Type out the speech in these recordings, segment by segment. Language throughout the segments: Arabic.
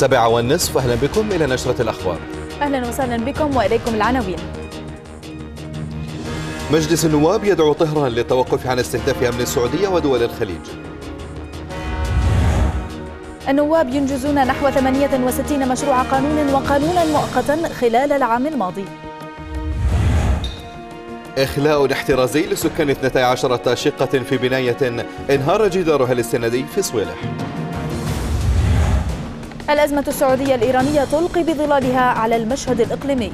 السابعة والنصف أهلا بكم إلى نشرة الأخبار أهلا وسهلا بكم وإليكم العناوين مجلس النواب يدعو طهران للتوقف عن استهداف أمن السعودية ودول الخليج النواب ينجزون نحو 68 مشروع قانون وقانونا مؤقتا خلال العام الماضي إخلاء احترازي لسكان 12 شقة في بناية انهار جدارها الاستندي في صويلح الأزمة السعودية الإيرانية تلقي بظلالها على المشهد الإقليمي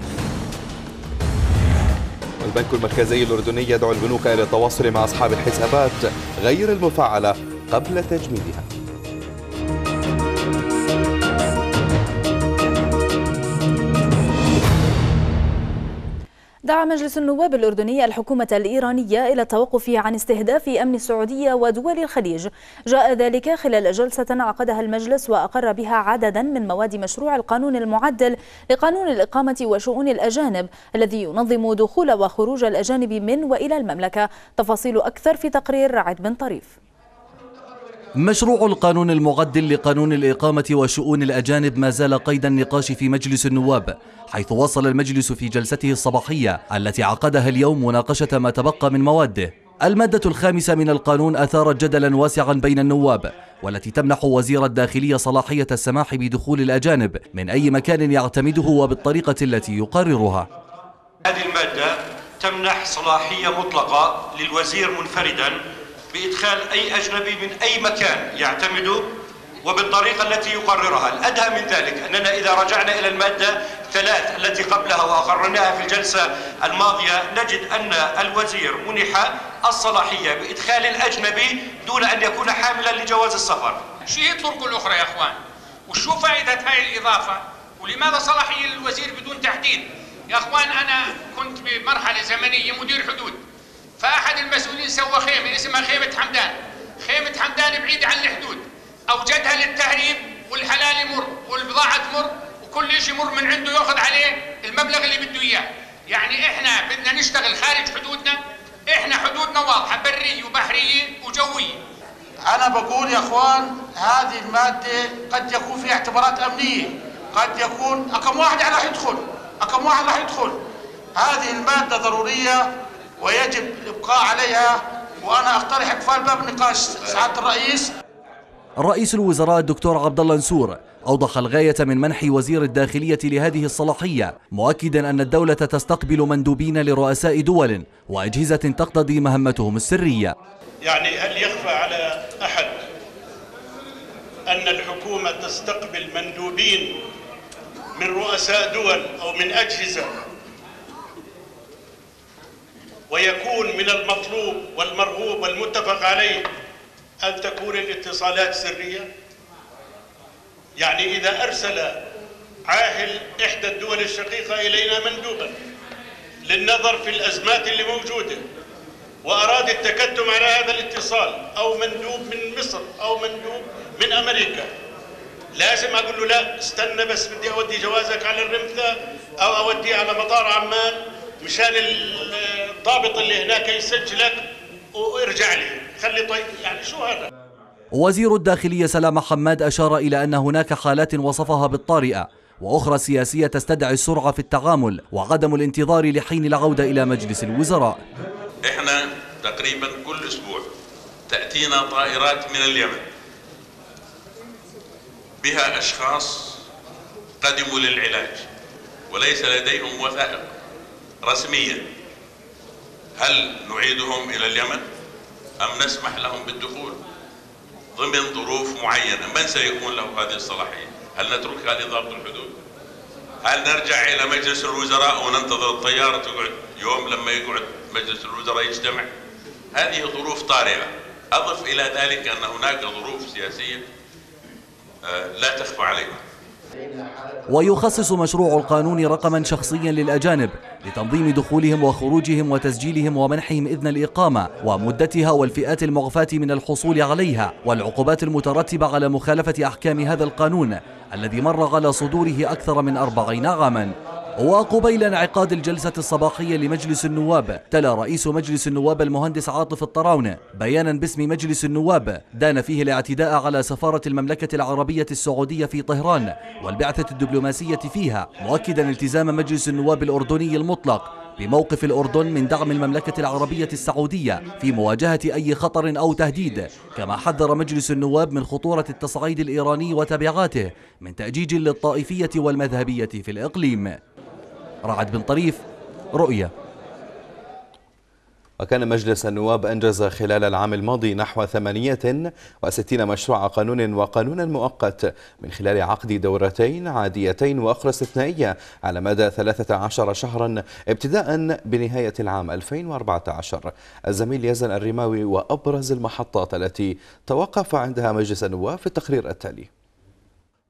البنك المركزي الأردني يدعو البنوك إلى التواصل مع أصحاب الحسابات غير المفعلة قبل تجميدها دعا مجلس النواب الأردني الحكومة الإيرانية إلى التوقف عن استهداف أمن السعودية ودول الخليج جاء ذلك خلال جلسة عقدها المجلس وأقر بها عددا من مواد مشروع القانون المعدل لقانون الإقامة وشؤون الأجانب الذي ينظم دخول وخروج الأجانب من وإلى المملكة تفاصيل أكثر في تقرير رعد بن طريف مشروع القانون المعدل لقانون الإقامة وشؤون الأجانب ما زال قيد النقاش في مجلس النواب حيث واصل المجلس في جلسته الصباحية التي عقدها اليوم مناقشة ما تبقى من مواده المادة الخامسة من القانون أثارت جدلا واسعا بين النواب والتي تمنح وزير الداخلية صلاحية السماح بدخول الأجانب من أي مكان يعتمده وبالطريقة التي يقررها هذه المادة تمنح صلاحية مطلقة للوزير منفردا بإدخال أي أجنبي من أي مكان يعتمد وبالطريقة التي يقررها الأدهى من ذلك أننا إذا رجعنا إلى المادة ثلاث التي قبلها وأقررناها في الجلسة الماضية نجد أن الوزير منح الصلاحية بإدخال الأجنبي دون أن يكون حاملا لجواز السفر شو هي الطرق الأخرى يا أخوان؟ وشو فائدة هاي الإضافة؟ ولماذا صلاحية للوزير بدون تحديد؟ يا أخوان أنا كنت بمرحلة زمنية مدير حدود فأحد المسؤولين سوى خيمة اسمها خيمة حمدان خيمة حمدان بعيدة عن الحدود أوجدها للتهريب والحلال يمر والبضاعة تمر وكل شيء يمر من عنده ياخذ عليه المبلغ اللي بده إياه يعني إحنا بدنا نشتغل خارج حدودنا إحنا حدودنا واضحة برية وبحرية وجوية أنا بقول يا أخوان هذه المادة قد يكون فيها اعتبارات أمنية قد يكون رقم واحد راح يدخل رقم واحد راح يدخل هذه المادة ضرورية ويجب الإبقاء عليها وأنا أقترح إقفال باب نقاش سعادة الرئيس رئيس الوزراء الدكتور عبد الله نسور أوضح الغاية من منح وزير الداخلية لهذه الصلاحية مؤكدا أن الدولة تستقبل مندوبين لرؤساء دول وأجهزة تقتضي مهمتهم السرية يعني هل يخفى على أحد أن الحكومة تستقبل مندوبين من رؤساء دول أو من أجهزة ويكون من المطلوب والمرغوب والمتفق عليه أن تكون الاتصالات سرية يعني إذا أرسل عاهل إحدى الدول الشقيقة إلينا مندوبا للنظر في الأزمات اللي موجودة وأراد التكتم على هذا الاتصال أو مندوب من مصر أو مندوب من أمريكا لازم أقول له لا استنى بس بدي أودي جوازك على الرمثة أو أودي على مطار عمان مشان الضابط اللي هناك يسجلك وارجع لي خلي طيب يعني شو هذا وزير الداخلية سلام حماد أشار إلى أن هناك حالات وصفها بالطارئة وأخرى سياسية تستدعي السرعة في التعامل وعدم الانتظار لحين العودة إلى مجلس الوزراء إحنا تقريبا كل أسبوع تأتينا طائرات من اليمن بها أشخاص قدموا للعلاج وليس لديهم وثائق رسميا هل نعيدهم إلى اليمن أم نسمح لهم بالدخول ضمن ظروف معينة من سيكون له هذه الصلاحية هل نتركها لضابط الحدود هل نرجع إلى مجلس الوزراء وننتظر الطيارة تقعد يوم لما يقعد مجلس الوزراء يجتمع هذه ظروف طارئة أضف إلى ذلك أن هناك ظروف سياسية آه، لا تخفى علينا ويخصص مشروع القانون رقما شخصيا للأجانب لتنظيم دخولهم وخروجهم وتسجيلهم ومنحهم إذن الإقامة ومدتها والفئات المعفاة من الحصول عليها والعقوبات المترتبة على مخالفة أحكام هذا القانون الذي مر على صدوره أكثر من أربعين عاما وقبيل انعقاد الجلسة الصباحية لمجلس النواب تلا رئيس مجلس النواب المهندس عاطف الطراونة بيانا باسم مجلس النواب دان فيه الاعتداء على سفارة المملكة العربية السعودية في طهران والبعثة الدبلوماسية فيها مؤكدا التزام مجلس النواب الأردني المطلق بموقف الأردن من دعم المملكة العربية السعودية في مواجهة أي خطر أو تهديد كما حذر مجلس النواب من خطورة التصعيد الإيراني وتبعاته من تأجيج للطائفية والمذهبية في الإقليم رعد بن طريف رؤية وكان مجلس النواب أنجز خلال العام الماضي نحو 68 مشروع قانون وقانون مؤقت من خلال عقد دورتين عاديتين وأخرى استثنائية على مدى 13 شهرا ابتداء بنهاية العام 2014 الزميل يزن الرماوي وأبرز المحطات التي توقف عندها مجلس النواب في التقرير التالي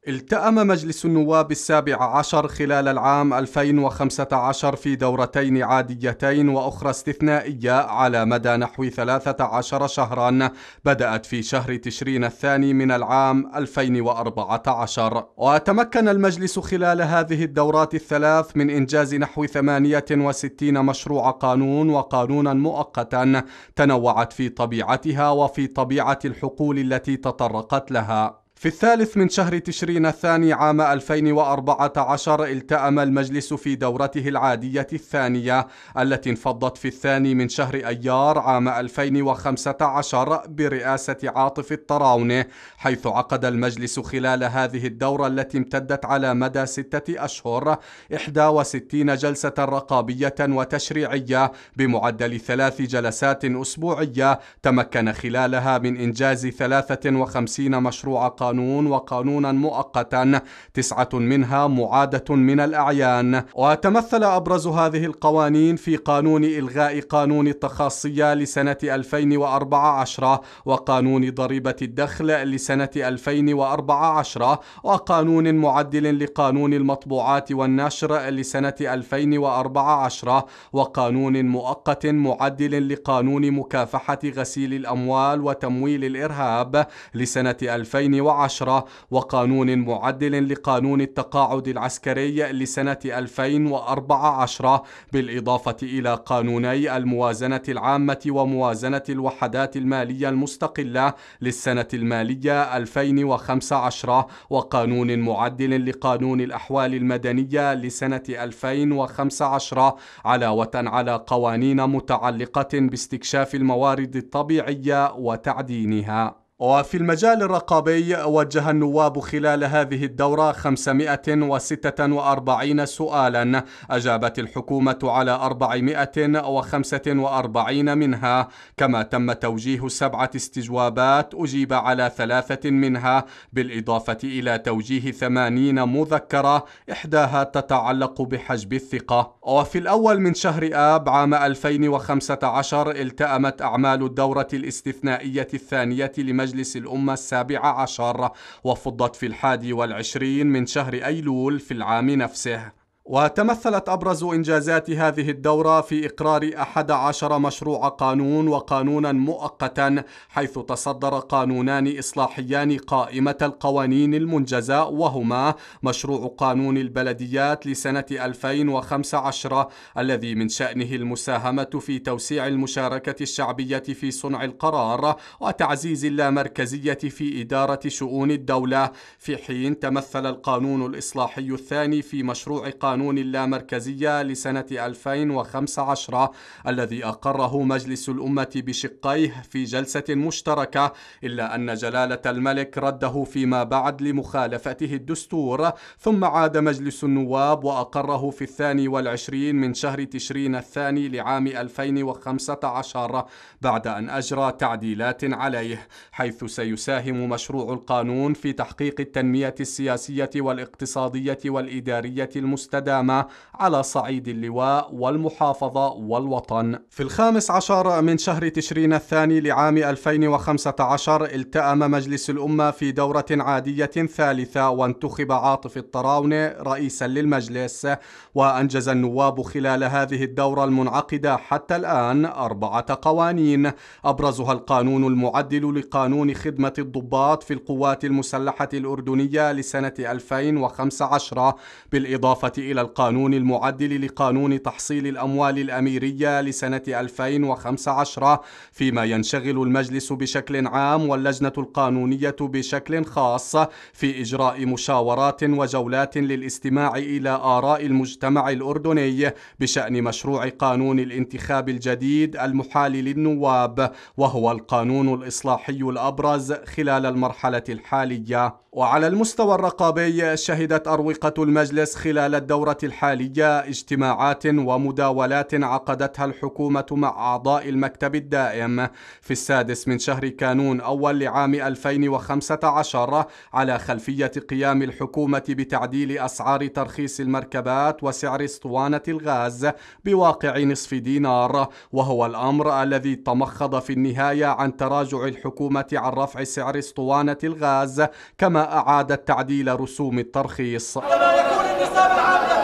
التأم مجلس النواب السابع عشر خلال العام 2015 في دورتين عاديتين وأخرى استثنائية على مدى نحو 13 شهرا بدأت في شهر تشرين الثاني من العام 2014 وتمكن المجلس خلال هذه الدورات الثلاث من إنجاز نحو 68 مشروع قانون وقانونا مؤقتا تنوعت في طبيعتها وفي طبيعة الحقول التي تطرقت لها في الثالث من شهر تشرين الثاني عام 2014 التأم المجلس في دورته العادية الثانية التي انفضت في الثاني من شهر أيار عام 2015 برئاسة عاطف الطراونة حيث عقد المجلس خلال هذه الدورة التي امتدت على مدى ستة أشهر 61 جلسة رقابية وتشريعية بمعدل ثلاث جلسات أسبوعية تمكن خلالها من إنجاز 53 مشروع قانون قانون وقانونا مؤقتا تسعة منها معادة من الأعيان وتمثل أبرز هذه القوانين في قانون إلغاء قانون التخاصية لسنة 2014 وقانون ضريبة الدخل لسنة 2014 وقانون معدل لقانون المطبوعات والنشر لسنة 2014 وقانون مؤقت معدل لقانون مكافحة غسيل الأموال وتمويل الإرهاب لسنة 2014 2010 وقانون معدل لقانون التقاعد العسكري لسنة 2014 بالإضافة إلى قانوني الموازنة العامة وموازنة الوحدات المالية المستقلة للسنة المالية 2015 وقانون معدل لقانون الأحوال المدنية لسنة 2015 علاوة على قوانين متعلقة باستكشاف الموارد الطبيعية وتعدينها وفي المجال الرقابي وجه النواب خلال هذه الدورة 546 سؤالا أجابت الحكومة على 445 منها كما تم توجيه سبعة استجوابات أجيب على ثلاثة منها بالإضافة إلى توجيه 80 مذكرة إحداها تتعلق بحجب الثقة وفي الأول من شهر آب عام 2015 التأمت أعمال الدورة الاستثنائية الثانية لمجلس مجلس الأمة السابعة عشر وفضت في الحادي والعشرين من شهر أيلول في العام نفسه وتمثلت أبرز إنجازات هذه الدورة في إقرار أحد عشر مشروع قانون وقانونا مؤقتا حيث تصدر قانونان إصلاحيان قائمة القوانين المنجزة وهما مشروع قانون البلديات لسنة 2015 الذي من شأنه المساهمة في توسيع المشاركة الشعبية في صنع القرار وتعزيز اللامركزية في إدارة شؤون الدولة في حين تمثل القانون الإصلاحي الثاني في مشروع قانون القانون اللامركزية لسنة 2015 الذي أقره مجلس الأمة بشقيه في جلسة مشتركة إلا أن جلالة الملك رده فيما بعد لمخالفته الدستور ثم عاد مجلس النواب وأقره في الثاني والعشرين من شهر تشرين الثاني لعام 2015 بعد أن أجرى تعديلات عليه حيث سيساهم مشروع القانون في تحقيق التنمية السياسية والاقتصادية والإدارية المستدامة الاستدامة على صعيد اللواء والمحافظة والوطن في الخامس عشر من شهر تشرين الثاني لعام 2015 التأم مجلس الأمة في دورة عادية ثالثة وانتخب عاطف الطراونة رئيسا للمجلس وأنجز النواب خلال هذه الدورة المنعقدة حتى الآن أربعة قوانين أبرزها القانون المعدل لقانون خدمة الضباط في القوات المسلحة الأردنية لسنة 2015 بالإضافة إلى إلى القانون المعدل لقانون تحصيل الأموال الأميرية لسنة 2015 فيما ينشغل المجلس بشكل عام واللجنة القانونية بشكل خاص في إجراء مشاورات وجولات للاستماع إلى آراء المجتمع الأردني بشأن مشروع قانون الانتخاب الجديد المحال للنواب وهو القانون الإصلاحي الأبرز خلال المرحلة الحالية وعلى المستوى الرقابي شهدت أروقة المجلس خلال الدورة الدورة الحالية اجتماعات ومداولات عقدتها الحكومة مع أعضاء المكتب الدائم في السادس من شهر كانون أول لعام 2015 على خلفية قيام الحكومة بتعديل أسعار ترخيص المركبات وسعر اسطوانة الغاز بواقع نصف دينار وهو الأمر الذي تمخض في النهاية عن تراجع الحكومة عن رفع سعر اسطوانة الغاز كما أعادت تعديل رسوم الترخيص. عندما يكون النصاب العام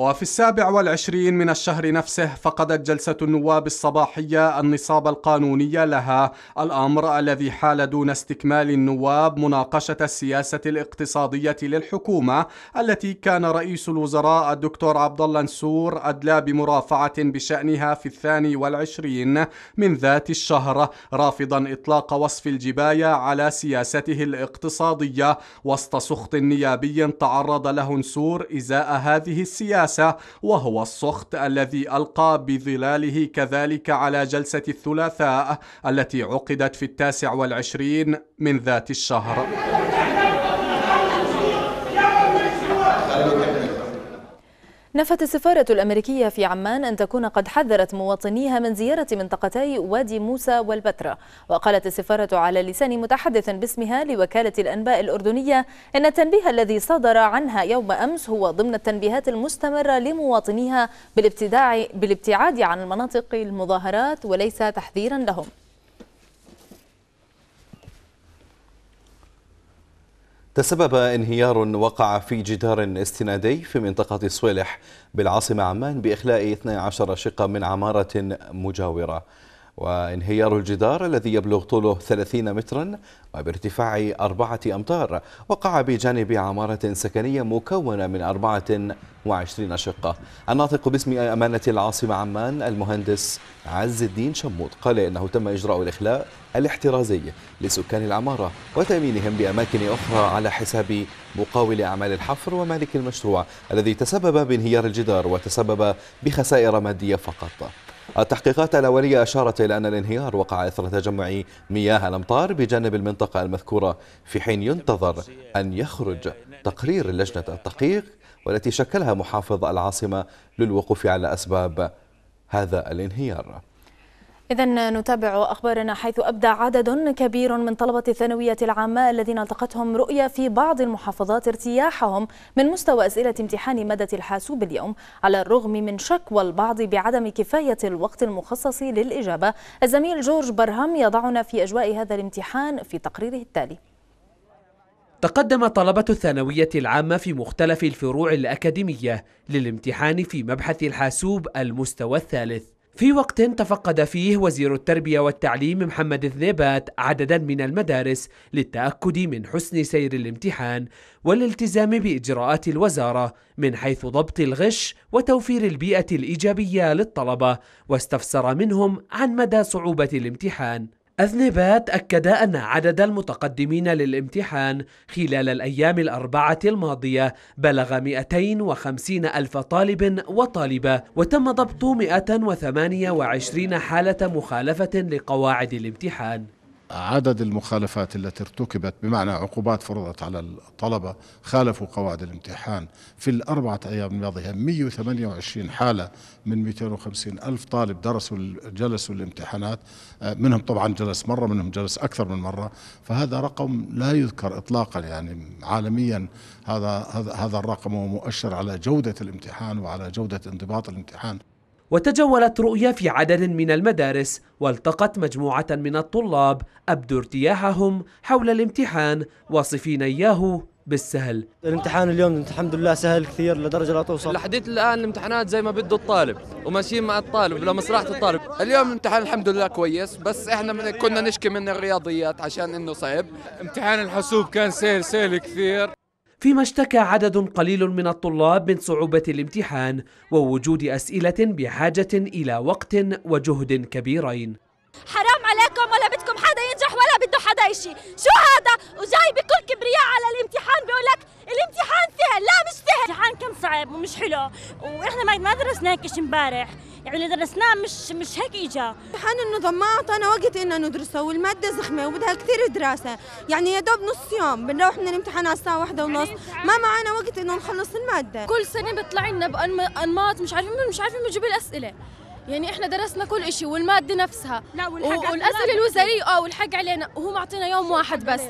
وفي السابع والعشرين من الشهر نفسه فقدت جلسة النواب الصباحية النصاب القانوني لها الأمر الذي حال دون استكمال النواب مناقشة السياسة الاقتصادية للحكومة التي كان رئيس الوزراء الدكتور عبد الله نسور أدلى بمرافعة بشأنها في الثاني والعشرين من ذات الشهر رافضا إطلاق وصف الجباية على سياسته الاقتصادية وسط سخط نيابي تعرض له نسور إزاء هذه السياسة الرئاسة وهو السخط الذي ألقى بظلاله كذلك على جلسة الثلاثاء التي عقدت في التاسع والعشرين من ذات الشهر نفت السفارة الأمريكية في عمان أن تكون قد حذرت مواطنيها من زيارة منطقتي وادي موسى والبتراء وقالت السفارة على لسان متحدث باسمها لوكالة الأنباء الأردنية أن التنبيه الذي صدر عنها يوم أمس هو ضمن التنبيهات المستمرة لمواطنيها بالابتداع بالابتعاد عن المناطق المظاهرات وليس تحذيرا لهم تسبب انهيار وقع في جدار استنادي في منطقة صويلح بالعاصمة عمان بإخلاء 12 شقة من عمارة مجاورة وانهيار الجدار الذي يبلغ طوله 30 مترا وبارتفاع أربعة أمتار وقع بجانب عمارة سكنية مكونة من 24 شقة الناطق باسم أمانة العاصمة عمان المهندس عز الدين شموط قال إنه تم إجراء الإخلاء الاحترازي لسكان العمارة وتأمينهم بأماكن أخرى على حساب مقاول أعمال الحفر ومالك المشروع الذي تسبب بانهيار الجدار وتسبب بخسائر مادية فقط التحقيقات الأولية أشارت إلى أن الانهيار وقع إثر تجمع مياه الأمطار بجانب المنطقة المذكورة في حين ينتظر أن يخرج تقرير لجنة التحقيق والتي شكلها محافظ العاصمة للوقوف على أسباب هذا الانهيار إذا نتابع أخبارنا حيث أبدى عدد كبير من طلبة الثانوية العامة الذين التقتهم رؤية في بعض المحافظات ارتياحهم من مستوى أسئلة امتحان مادة الحاسوب اليوم على الرغم من شكوى البعض بعدم كفاية الوقت المخصص للإجابة الزميل جورج برهم يضعنا في أجواء هذا الامتحان في تقريره التالي تقدم طلبة الثانوية العامة في مختلف الفروع الأكاديمية للامتحان في مبحث الحاسوب المستوى الثالث في وقت تفقد فيه وزير التربية والتعليم محمد الذيبات عددا من المدارس للتأكد من حسن سير الامتحان والالتزام بإجراءات الوزارة من حيث ضبط الغش وتوفير البيئة الإيجابية للطلبة واستفسر منهم عن مدى صعوبة الامتحان أذنبا تأكد أن عدد المتقدمين للامتحان خلال الأيام الأربعة الماضية بلغ 250 ألف طالب وطالبة وتم ضبط 128 حالة مخالفة لقواعد الامتحان عدد المخالفات التي ارتكبت بمعنى عقوبات فرضت على الطلبة خالفوا قواعد الامتحان في الأربعة أيام الماضية 128 حالة من 250 ألف طالب درسوا جلسوا الامتحانات آه، منهم طبعا جلس مرة منهم جلس أكثر من مرة فهذا رقم لا يذكر إطلاقا يعني عالميا هذا هذا الرقم هو مؤشر على جودة الامتحان وعلى جودة انضباط الامتحان وتجولت رؤيا في عدد من المدارس والتقت مجموعة من الطلاب أبدوا ارتياحهم حول الامتحان واصفين إياه بالسهل الامتحان اليوم الحمد لله سهل كثير لدرجه لا توصل لحديت الان الامتحانات زي ما بده الطالب وماشيين مع الطالب لمصلحه الطالب اليوم الامتحان الحمد لله كويس بس احنا من كنا نشكي من الرياضيات عشان انه صعب امتحان الحاسوب كان سهل سهل كثير فيما اشتكى عدد قليل من الطلاب من صعوبة الامتحان ووجود أسئلة بحاجة إلى وقت وجهد كبيرين حرام هذا شيء شو هذا وجاي بكل كبرياء على الامتحان بيقول لك الامتحان سهل لا مش سهل الامتحان كان صعب ومش حلو واحنا ما درسنا هيك شيء امبارح يعني اللي درسناه مش مش هيك اجا امتحان النظام ما اعطانا وقت انه ندرسه والماده زخمه وبدها كثير دراسه يعني يا دوب نص يوم بنروح من الامتحان على الساعه واحدة ونص يعني ما معنا وقت انه نخلص الماده كل سنه بيطلع لنا بانماط مش عارفين مش عارفين نجيب الاسئله يعني احنا درسنا كل شيء والماده نفسها لا والحق والاسئله الوزاريه اه والحق علينا وهو معطينا يوم واحد بس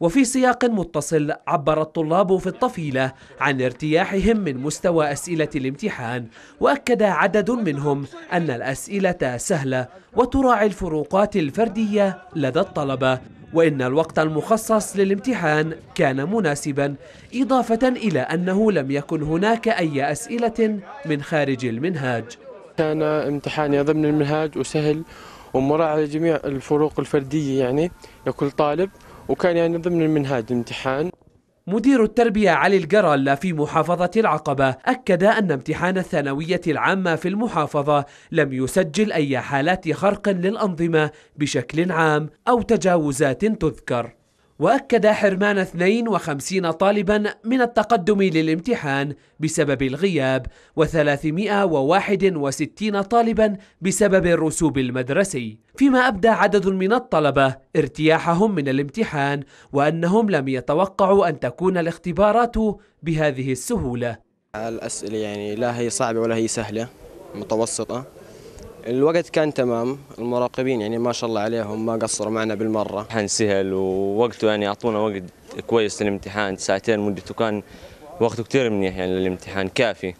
وفي سياق متصل عبر الطلاب في الطفيلة عن ارتياحهم من مستوى أسئلة الامتحان وأكد عدد منهم أن الأسئلة سهلة وتراعي الفروقات الفردية لدى الطلبة وإن الوقت المخصص للامتحان كان مناسبا إضافة إلى أنه لم يكن هناك أي أسئلة من خارج المنهاج كان امتحاني ضمن المنهاج وسهل ومراعى جميع الفروق الفردية يعني لكل طالب وكان يعني ضمن المنهاج الامتحان مدير التربية علي القرال في محافظة العقبة أكد أن امتحان الثانوية العامة في المحافظة لم يسجل أي حالات خرق للأنظمة بشكل عام أو تجاوزات تذكر وأكد حرمان 52 طالبا من التقدم للامتحان بسبب الغياب و361 طالبا بسبب الرسوب المدرسي فيما أبدى عدد من الطلبة ارتياحهم من الامتحان وأنهم لم يتوقعوا أن تكون الاختبارات بهذه السهولة الأسئلة يعني لا هي صعبة ولا هي سهلة متوسطة الوقت كان تمام المراقبين يعني ما شاء الله عليهم ما قصروا معنا بالمره امتحان سهل ووقته يعني اعطونا وقت كويس للامتحان ساعتين مدته كان وقته كثير منيح يعني للامتحان كافي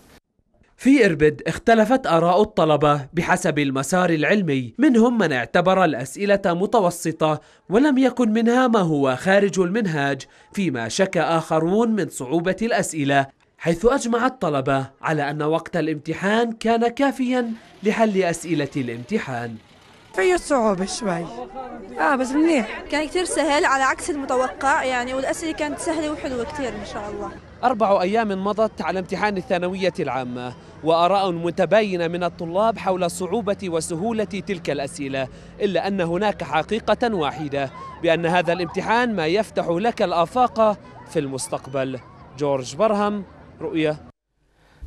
في إربد اختلفت آراء الطلبة بحسب المسار العلمي منهم من اعتبر الأسئلة متوسطة ولم يكن منها ما هو خارج المنهاج فيما شك آخرون من صعوبة الأسئلة حيث أجمع الطلبة على أن وقت الامتحان كان كافيا لحل أسئلة الامتحان فيه صعوبة شوي اه بس منيح كان كثير سهل على عكس المتوقع يعني والأسئلة كانت سهلة وحلوة كثير إن شاء الله أربع أيام مضت على امتحان الثانوية العامة وآراء متباينة من الطلاب حول صعوبة وسهولة تلك الأسئلة إلا أن هناك حقيقة واحدة بأن هذا الامتحان ما يفتح لك الآفاق في المستقبل جورج برهم رؤية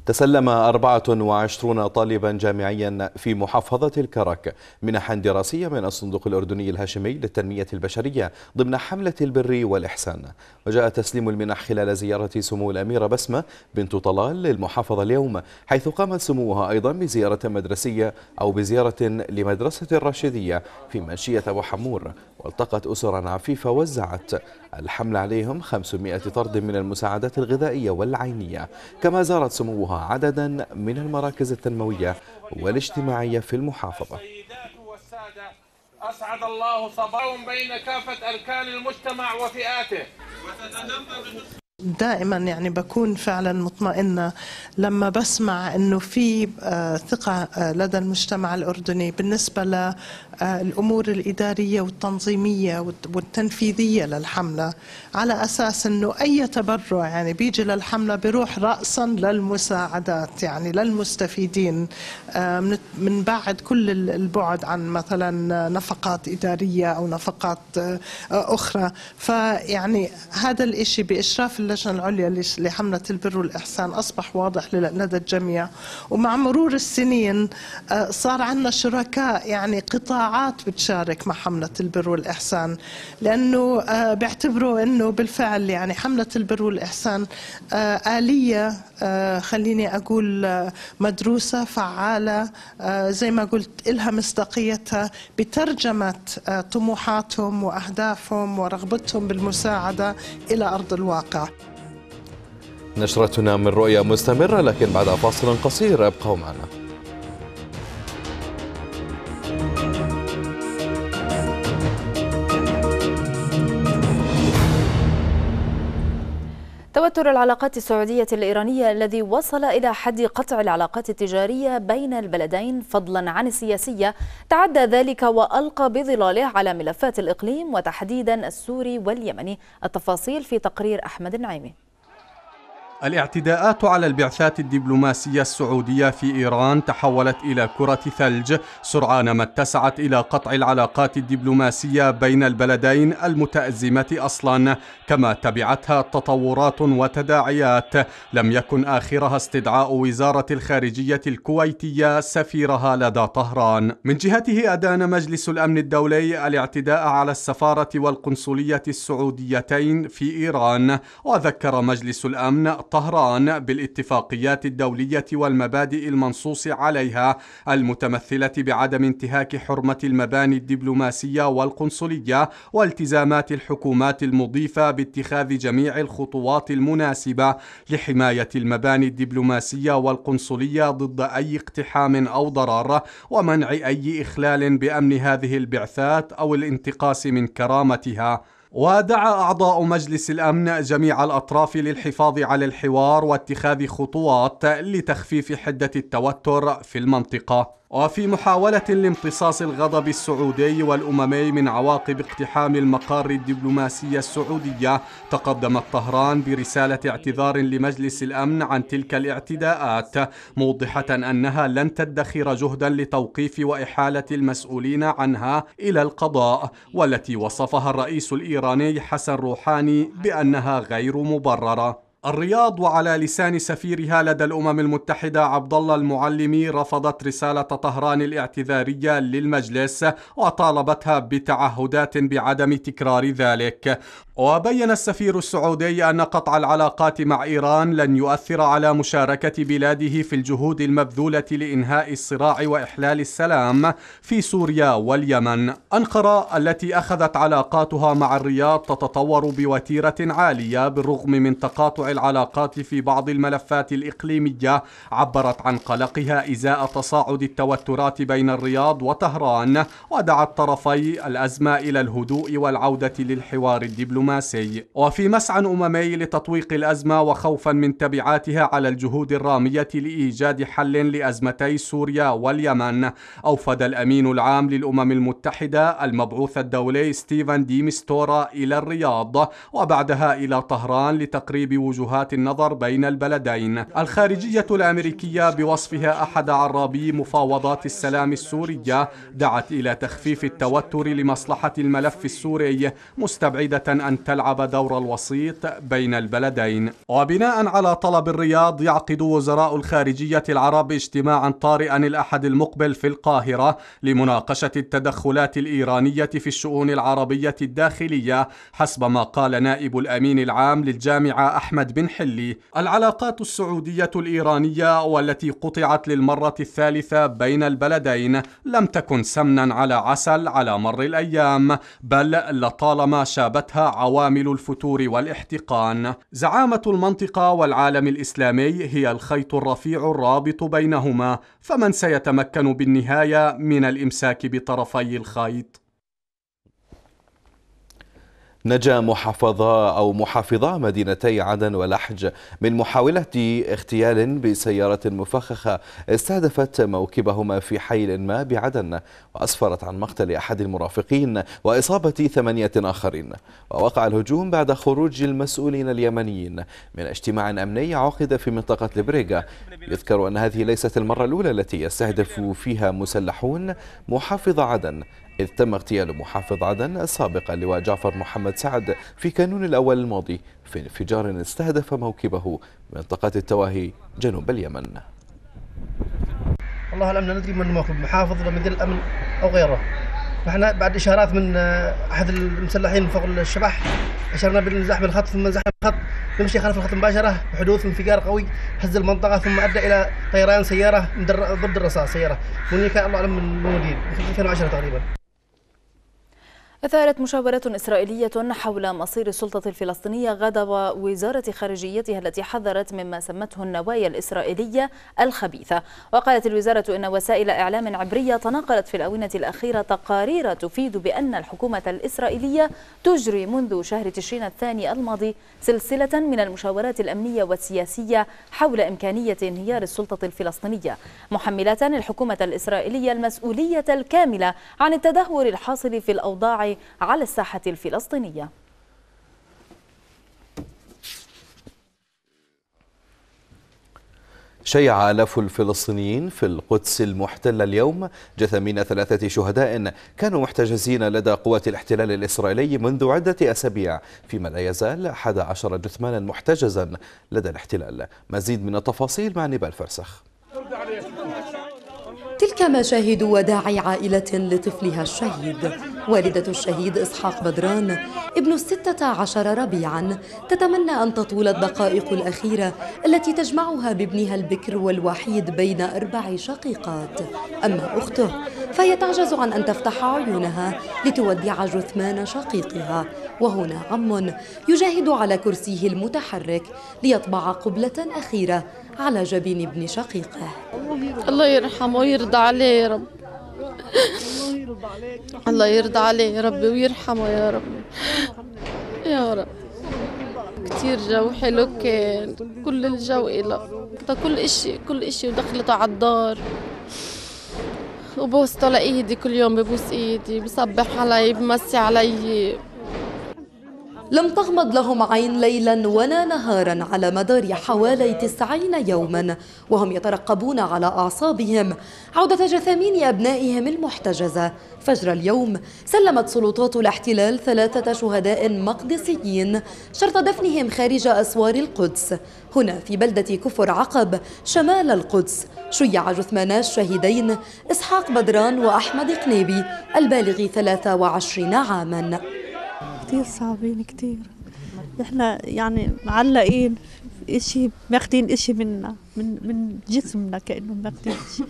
تسلم 24 طالبا جامعيا في محافظة الكرك منحا دراسية من الصندوق الأردني الهاشمي للتنمية البشرية ضمن حملة البر والإحسان وجاء تسليم المنح خلال زيارة سمو الأميرة بسمة بنت طلال للمحافظة اليوم حيث قامت سموها أيضا بزيارة مدرسية أو بزيارة لمدرسة الراشدية في منشية حمور والتقت أسرا عفيفة وزعت الحمل عليهم 500 طرد من المساعدات الغذائية والعينية كما زارت سموها عددا من المراكز التنموية والاجتماعية في المحافظة أسعد الله صباهم بين كافة أركان المجتمع وفئاته دائما يعني بكون فعلا مطمئنه لما بسمع انه في آه، ثقه آه، لدى المجتمع الاردني بالنسبه للامور آه، الاداريه والتنظيميه والتنفيذيه للحمله على اساس انه اي تبرع يعني بيجي للحمله بيروح راسا للمساعدات يعني للمستفيدين من بعد كل البعد عن مثلا نفقات اداريه او نفقات اخرى فيعني هذا الشيء باشراف اللجنة العليا لحملة البر والإحسان أصبح واضح لدى الجميع ومع مرور السنين آه، صار عندنا شركاء يعني قطاعات بتشارك مع حملة البر والإحسان لأنه آه، بيعتبروا أنه بالفعل يعني حملة البر والإحسان آه، آلية خليني أقول مدروسة فعالة زي ما قلت إلها مصداقيتها بترجمة طموحاتهم وأهدافهم ورغبتهم بالمساعدة إلى أرض الواقع نشرتنا من رؤية مستمرة لكن بعد فاصل قصير ابقوا معنا توتر العلاقات السعودية الإيرانية الذي وصل إلى حد قطع العلاقات التجارية بين البلدين فضلا عن السياسية تعدى ذلك وألقى بظلاله على ملفات الإقليم وتحديدا السوري واليمني التفاصيل في تقرير أحمد النعيمي الاعتداءات على البعثات الدبلوماسية السعودية في إيران تحولت إلى كرة ثلج سرعان ما اتسعت إلى قطع العلاقات الدبلوماسية بين البلدين المتأزمة أصلا كما تبعتها تطورات وتداعيات لم يكن آخرها استدعاء وزارة الخارجية الكويتية سفيرها لدى طهران من جهته أدان مجلس الأمن الدولي الاعتداء على السفارة والقنصلية السعوديتين في إيران وذكر مجلس الأمن طهران بالاتفاقيات الدولية والمبادئ المنصوص عليها المتمثلة بعدم انتهاك حرمة المباني الدبلوماسية والقنصلية والتزامات الحكومات المضيفة باتخاذ جميع الخطوات المناسبة لحماية المباني الدبلوماسية والقنصلية ضد أي اقتحام أو ضرر ومنع أي إخلال بأمن هذه البعثات أو الانتقاص من كرامتها ودعا أعضاء مجلس الأمن جميع الأطراف للحفاظ على الحوار واتخاذ خطوات لتخفيف حدة التوتر في المنطقة وفي محاولة لامتصاص الغضب السعودي والأممي من عواقب اقتحام المقار الدبلوماسي السعودية تقدمت طهران برسالة اعتذار لمجلس الأمن عن تلك الاعتداءات موضحة أنها لن تدخر جهدا لتوقيف وإحالة المسؤولين عنها إلى القضاء والتي وصفها الرئيس الإيراني حسن روحاني بأنها غير مبررة الرياض وعلى لسان سفيرها لدى الأمم المتحدة عبد الله المعلمي رفضت رسالة طهران الاعتذارية للمجلس وطالبتها بتعهدات بعدم تكرار ذلك. وبين السفير السعودي أن قطع العلاقات مع إيران لن يؤثر على مشاركة بلاده في الجهود المبذولة لإنهاء الصراع وإحلال السلام في سوريا واليمن. أنقرة التي أخذت علاقاتها مع الرياض تتطور بوتيرة عالية بالرغم من تقاطع العلاقات في بعض الملفات الإقليمية عبرت عن قلقها إزاء تصاعد التوترات بين الرياض وطهران ودعت طرفي الأزمة إلى الهدوء والعودة للحوار الدبلوماسي وفي مسعى أممي لتطويق الأزمة وخوفا من تبعاتها على الجهود الرامية لإيجاد حل لأزمتي سوريا واليمن أوفد الأمين العام للأمم المتحدة المبعوث الدولي ستيفن ديمستورا إلى الرياض وبعدها إلى طهران لتقريب وجوه توجهات النظر بين البلدين الخارجية الأمريكية بوصفها أحد عرابي مفاوضات السلام السورية دعت إلى تخفيف التوتر لمصلحة الملف السوري مستبعدة أن تلعب دور الوسيط بين البلدين وبناء على طلب الرياض يعقد وزراء الخارجية العرب اجتماعا طارئا الأحد المقبل في القاهرة لمناقشة التدخلات الإيرانية في الشؤون العربية الداخلية حسب ما قال نائب الأمين العام للجامعة أحمد بن حلي العلاقات السعودية الإيرانية والتي قطعت للمرة الثالثة بين البلدين لم تكن سمنا على عسل على مر الأيام بل لطالما شابتها عوامل الفتور والاحتقان زعامة المنطقة والعالم الإسلامي هي الخيط الرفيع الرابط بينهما فمن سيتمكن بالنهاية من الإمساك بطرفي الخيط نجا محافظا أو محافظا مدينتي عدن ولحج من محاولة اغتيال بسيارة مفخخة استهدفت موكبهما في حي ما بعدن وأسفرت عن مقتل أحد المرافقين وإصابة ثمانية آخرين ووقع الهجوم بعد خروج المسؤولين اليمنيين من اجتماع أمني عقد في منطقة لبريغا يذكر أن هذه ليست المرة الأولى التي يستهدف فيها مسلحون محافظ عدن إذ تم اغتيال محافظ عدن السابق اللواء جعفر محمد سعد في كانون الأول الماضي في انفجار استهدف موكبه منطقة التواهي جنوب اليمن والله الأمن لا ندري من موكب محافظ ولا مدير الأمن أو غيره نحن بعد إشارات من آه، أحد المسلحين فوق الشبح أشرنا بالزحم الخط ثم زحم الخط نمشي خلف الخط مباشرة بحدوث انفجار قوي هز المنطقة ثم أدى إلى طيران سيارة ضد الرصاص سيارة وني كان الله أعلم من الموديل 2010 تقريبا أثارت مشاورة إسرائيلية حول مصير السلطة الفلسطينية غضب وزارة خارجيتها التي حذرت مما سمته النوايا الإسرائيلية الخبيثة وقالت الوزارة إن وسائل إعلام عبرية تناقلت في الأونة الأخيرة تقارير تفيد بأن الحكومة الإسرائيلية تجري منذ شهر تشرين الثاني الماضي سلسلة من المشاورات الأمنية والسياسية حول إمكانية انهيار السلطة الفلسطينية محملة الحكومة الإسرائيلية المسؤولية الكاملة عن التدهور الحاصل في الأوضاع على الساحة الفلسطينية شيع آلاف الفلسطينيين في القدس المحتلة اليوم جثمين ثلاثة شهداء كانوا محتجزين لدى قوات الاحتلال الإسرائيلي منذ عدة أسابيع فيما لا يزال 11 جثمانا محتجزا لدى الاحتلال مزيد من التفاصيل مع نبال فرسخ تلك مشاهد وداع عائلة لطفلها الشهيد والدة الشهيد إسحاق بدران ابن الستة عشر ربيعا تتمنى أن تطول الدقائق الأخيرة التي تجمعها بابنها البكر والوحيد بين أربع شقيقات أما أخته فهي تعجز عن أن تفتح عيونها لتودع جثمان شقيقها وهنا عم يجاهد على كرسيه المتحرك ليطبع قبلة أخيرة على جبين ابن شقيقه الله يرحمه ويرضى عليه يا رب الله يرضى عليه يا ربي ويرحمه يا ربي يا رب كتير جو حلو كان كل الجو إله كل إشي كل إشي ودخلته على الدار وبوس طلع ايدي كل يوم ببوس ايدي بصبح علي بمسي علي لم تغمض لهم عين ليلا ولا نهارا على مدار حوالي تسعين يوما وهم يترقبون على أعصابهم عودة جثامين أبنائهم المحتجزة فجر اليوم سلمت سلطات الاحتلال ثلاثة شهداء مقدسيين شرط دفنهم خارج أسوار القدس هنا في بلدة كفر عقب شمال القدس شيع جثمانا الشهيدين إسحاق بدران وأحمد قنيبي البالغ 23 عاماً كثير صعبين كثير احنا يعني معلقين اشي ماخدين اشي منا من من جسمنا كانه ماخدين اشي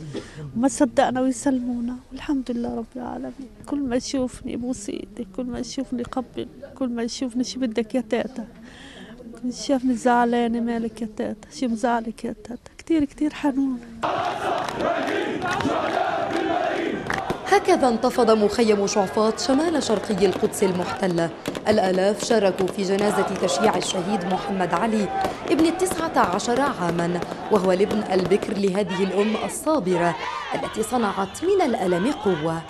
وما صدقنا ويسلمونا والحمد لله رب العالمين كل ما يشوفني بوس ايدي كل ما يشوفني قبل كل ما يشوفني شو بدك يا تاتا شافني زعلانه مالك يا تاتا شو مزعلك يا تاتا كثير كثير حنون هكذا انتفض مخيم شعفاط شمال شرقي القدس المحتلة الآلاف شاركوا في جنازة تشييع الشهيد محمد علي ابن التسعة عشر عاما وهو الابن البكر لهذه الأم الصابرة التي صنعت من الألم قوة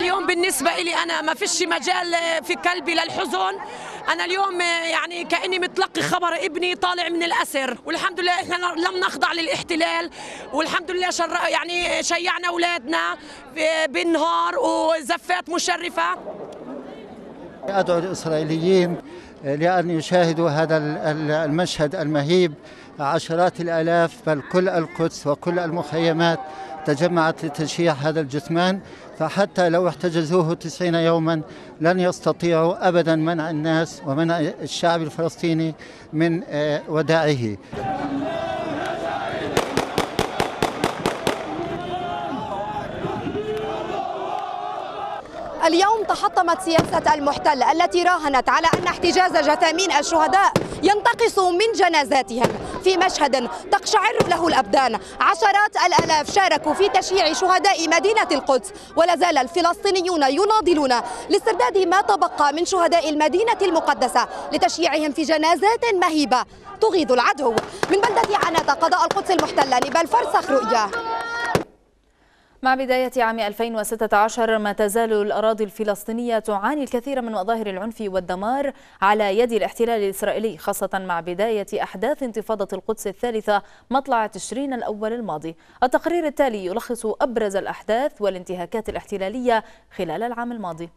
اليوم بالنسبة لي أنا ما فيش مجال في قلبي للحزن انا اليوم آه، يعني كاني متلقي خبر ابني طالع من الاسر والحمد لله احنا لم نخضع للاحتلال والحمد لله شر يعني شيعنا اولادنا آه، بالنهار وزفات مشرفه ادعو الاسرائيليين آه، لان يشاهدوا هذا المشهد المهيب عشرات الالاف بل كل القدس وكل المخيمات تجمعت لتشييع هذا الجثمان فحتى لو احتجزوه تسعين يوما لن يستطيعوا أبدا منع الناس ومنع الشعب الفلسطيني من آه، وداعه اليوم تحطمت سياسة المحتل التي راهنت على أن احتجاز جثامين الشهداء ينتقص من جنازاتهم في مشهد تقشعر له الأبدان عشرات الألاف شاركوا في تشييع شهداء مدينة القدس ولازال الفلسطينيون يناضلون لاسترداد ما تبقى من شهداء المدينة المقدسة لتشييعهم في جنازات مهيبة تغيظ العدو من بلدة عناتة قضاء القدس المحتلة نبال فرسخ رؤياه مع بداية عام 2016 ما تزال الأراضي الفلسطينية تعاني الكثير من مظاهر العنف والدمار على يد الاحتلال الإسرائيلي خاصة مع بداية أحداث انتفاضة القدس الثالثة مطلع تشرين الأول الماضي التقرير التالي يلخص أبرز الأحداث والانتهاكات الاحتلالية خلال العام الماضي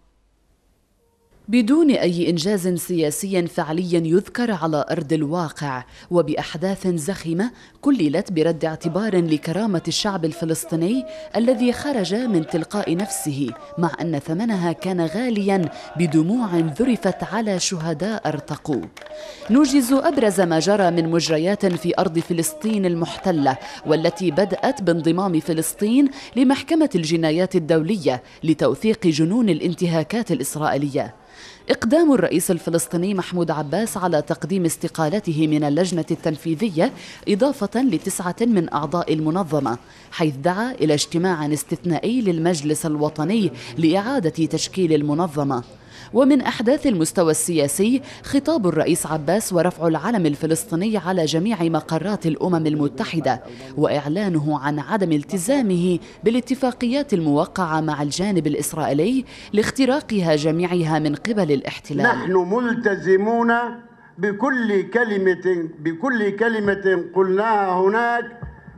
بدون أي إنجاز سياسي فعلي يذكر على أرض الواقع وبأحداث زخمة كللت برد اعتبار لكرامة الشعب الفلسطيني الذي خرج من تلقاء نفسه مع أن ثمنها كان غاليا بدموع ذرفت على شهداء ارتقوا نوجز أبرز ما جرى من مجريات في أرض فلسطين المحتلة والتي بدأت بانضمام فلسطين لمحكمة الجنايات الدولية لتوثيق جنون الانتهاكات الإسرائيلية إقدام الرئيس الفلسطيني محمود عباس على تقديم استقالته من اللجنة التنفيذية إضافة لتسعة من أعضاء المنظمة حيث دعا إلى اجتماع استثنائي للمجلس الوطني لإعادة تشكيل المنظمة ومن أحداث المستوى السياسي خطاب الرئيس عباس ورفع العلم الفلسطيني على جميع مقرات الأمم المتحدة وإعلانه عن عدم التزامه بالاتفاقيات الموقعة مع الجانب الإسرائيلي لاختراقها جميعها من قبل الاحتلال نحن ملتزمون بكل كلمة بكل كلمة قلناها هناك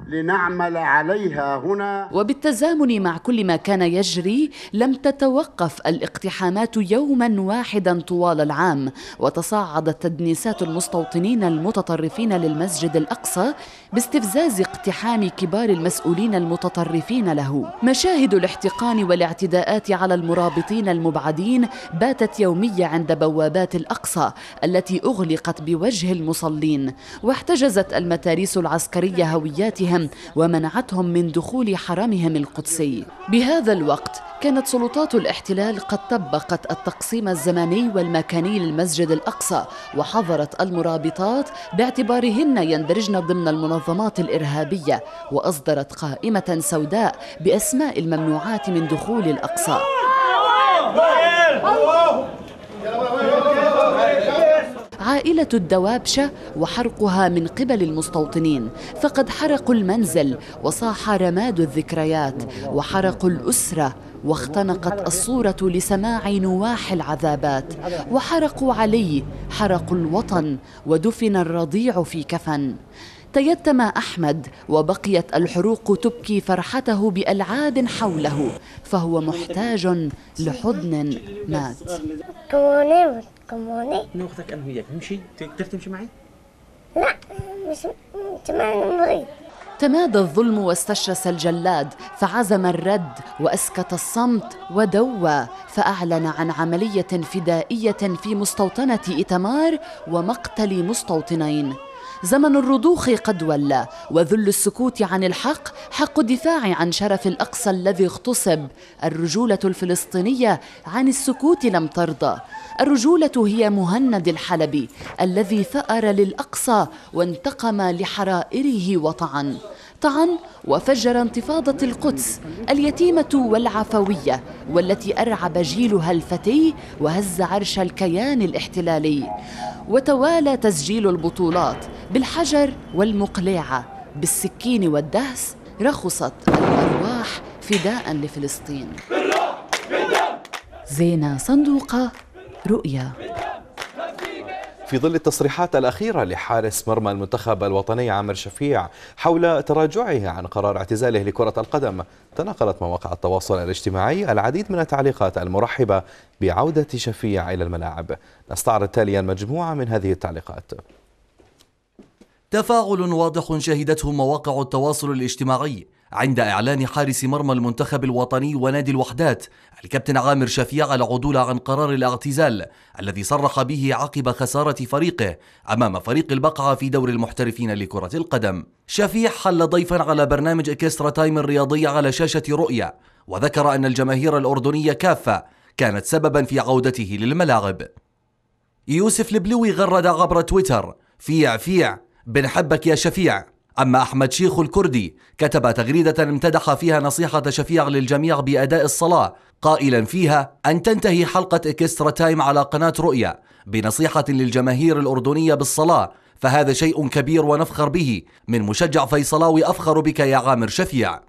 لنعمل عليها هنا وبالتزامن مع كل ما كان يجري لم تتوقف الاقتحامات يوما واحدا طوال العام وتصاعدت تدنيسات المستوطنين المتطرفين للمسجد الاقصى باستفزاز اقتحام كبار المسؤولين المتطرفين له مشاهد الاحتقان والاعتداءات على المرابطين المبعدين باتت يومية عند بوابات الأقصى التي أغلقت بوجه المصلين واحتجزت المتاريس العسكرية هوياتهم ومنعتهم من دخول حرمهم القدسي بهذا الوقت كانت سلطات الاحتلال قد طبقت التقسيم الزماني والمكاني للمسجد الأقصى وحظرت المرابطات باعتبارهن يندرجن ضمن المنظمات المنظمات الإرهابية وأصدرت قائمة سوداء بأسماء الممنوعات من دخول الأقصى عائلة الدوابشة وحرقها من قبل المستوطنين فقد حرقوا المنزل وصاح رماد الذكريات وحرقوا الأسرة واختنقت الصورة لسماع نواح العذابات وحرقوا علي حرقوا الوطن ودفن الرضيع في كفن تيتم أحمد وبقيت الحروق تبكي فرحته بألعاب حوله فهو محتاج لحضن مات كموني كموني أنا أنا وياك نمشي تقدر تمشي معي؟ لا مش مريض تمادى الظلم واستشرس الجلاد فعزم الرد واسكت الصمت ودوى فاعلن عن عمليه فدائيه في مستوطنه اتمار ومقتل مستوطنين زمن الرضوخ قد ولى وذل السكوت عن الحق حق الدفاع عن شرف الأقصى الذي اغتصب الرجولة الفلسطينية عن السكوت لم ترضى الرجولة هي مهند الحلبي الذي ثأر للأقصى وانتقم لحرائره وطعن طعن وفجر انتفاضة القدس اليتيمة والعفوية والتي أرعب جيلها الفتي وهز عرش الكيان الاحتلالي وتوالى تسجيل البطولات بالحجر والمقلاعة بالسكين والدهس رخصت الأرواح فداء لفلسطين زينة صندوقة رؤيا في ظل التصريحات الأخيرة لحارس مرمى المنتخب الوطني عامر شفيع حول تراجعه عن قرار اعتزاله لكرة القدم تناقلت مواقع التواصل الاجتماعي العديد من التعليقات المرحبة بعودة شفيع إلى الملاعب نستعرض تاليا مجموعة من هذه التعليقات تفاعل واضح شهدته مواقع التواصل الاجتماعي عند إعلان حارس مرمى المنتخب الوطني ونادي الوحدات الكابتن عامر شفيع العدول عن قرار الاعتزال الذي صرح به عقب خسارة فريقه أمام فريق البقعة في دور المحترفين لكرة القدم شفيع حل ضيفا على برنامج إكسترا تايم الرياضي على شاشة رؤية وذكر أن الجماهير الأردنية كافة كانت سببا في عودته للملاعب يوسف البلوي غرد عبر تويتر فيع فيع بنحبك يا شفيع أما أحمد شيخ الكردي كتب تغريدة امتدح فيها نصيحة شفيع للجميع بأداء الصلاة قائلا فيها أن تنتهي حلقة إكسترا تايم على قناة رؤيا بنصيحة للجماهير الأردنية بالصلاة فهذا شيء كبير ونفخر به من مشجع فيصلاوي أفخر بك يا عامر شفيع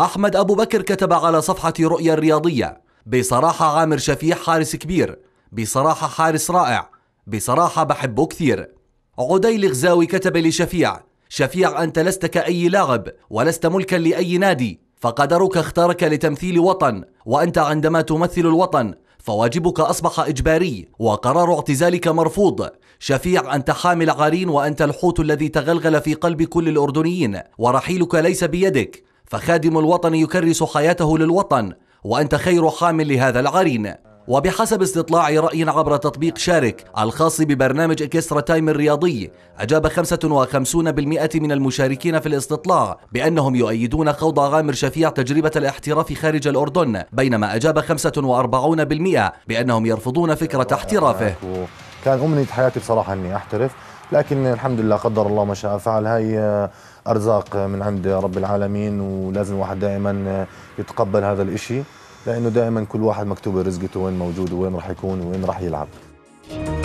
أحمد أبو بكر كتب على صفحة رؤيا الرياضية بصراحة عامر شفيع حارس كبير بصراحة حارس رائع بصراحة بحبه كثير عدي الغزاوي كتب لشفيع شفيع أنت لست كأي لاعب ولست ملكا لأي نادي فقدرك اختارك لتمثيل وطن وأنت عندما تمثل الوطن فواجبك أصبح إجباري وقرار اعتزالك مرفوض شفيع أنت حامل عارين وأنت الحوت الذي تغلغل في قلب كل الأردنيين ورحيلك ليس بيدك فخادم الوطن يكرس حياته للوطن وأنت خير حامل لهذا العرين وبحسب استطلاع رأي عبر تطبيق شارك الخاص ببرنامج إكسترا تايم الرياضي أجاب 55% من المشاركين في الاستطلاع بأنهم يؤيدون خوض عامر شفيع تجربة الاحتراف خارج الأردن بينما أجاب 45% بأنهم يرفضون فكرة احترافه كان أمنية حياتي بصراحة أني أحترف لكن الحمد لله قدر الله ما شاء فعل هاي آه، أرزاق من عند رب العالمين ولازم الواحد دائما آه، يتقبل هذا الإشي لانه دائما كل واحد مكتوبه رزقته وين موجود وين راح يكون وين راح يلعب